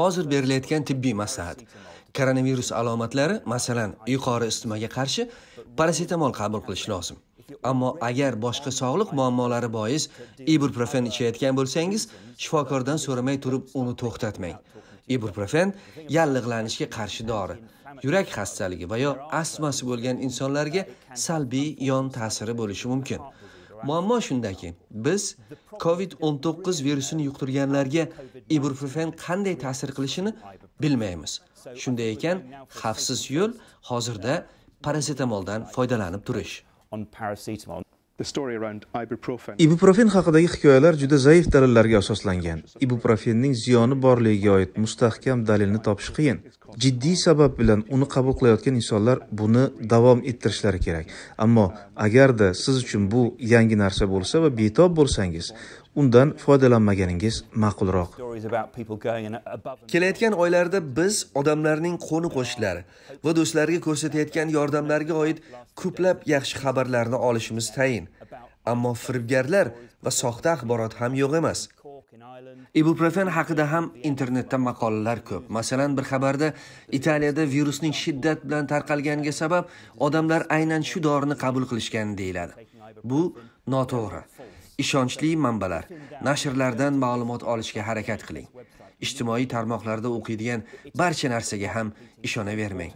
hozir berilayotgan tibbiy maslahat koronavirus alomatlari masalan yuqori isitmaga qarshi parasetamol qabul qilish lozim ammo agar boshqa sog'liq muammolari bois ibuprofen ichayotgan bo'lsangiz shifokordan so'ramay turib uni to'xtatmang ibuprofen yallig'lanishga qarshi dori yurak xastaligi va yo astmasi bo'lgan insonlarga salbiy yon ta'siri bo'lishi mumkin muammo shundaki biz covid 19 virusini yuqtirganlarga ibuprofen qanday ta'sir qilishini bilmaymiz shunday ekan xavfsiz yo'l hozirda parasetamoldan foydalanib turish ibuprofen haqidagi hikoyalar juda zaif dalillarga asoslangan ibuprofenning ziyoni borligiga oid mustahkam dalilni topish qiyin jiddiy sabab bilan uni qabul qilayotgan insonlar buni davom ettirishlari kerak ammo agarda siz uchun bu yangi narsa bo'lsa va betob bo'lsangiz undan foydalanmaganingiz ma'qulroq kelayotgan oylarda biz odamlarning qo'ni qo'shnilar va do'stlariga ko'rsatayotgan yordamlariga oid ko'plab yaxshi xabarlarni olishimiz tayin ammo firibgarlar va soxta axborot ham yo'q emas ibuprofen haqida ham internetda maqolalar ko'p masalan bir xabarda italiyada virusning shiddat bilan tarqalganiga sabab odamlar aynan shu dorini qabul qilishgan deyiladi bu noto'g'ri ishonchli manbalar nashrlardan ma'lumot olishga harakat qiling ijtimoiy tarmoqlarda o'qiydigan barcha narsaga ham ishonavermang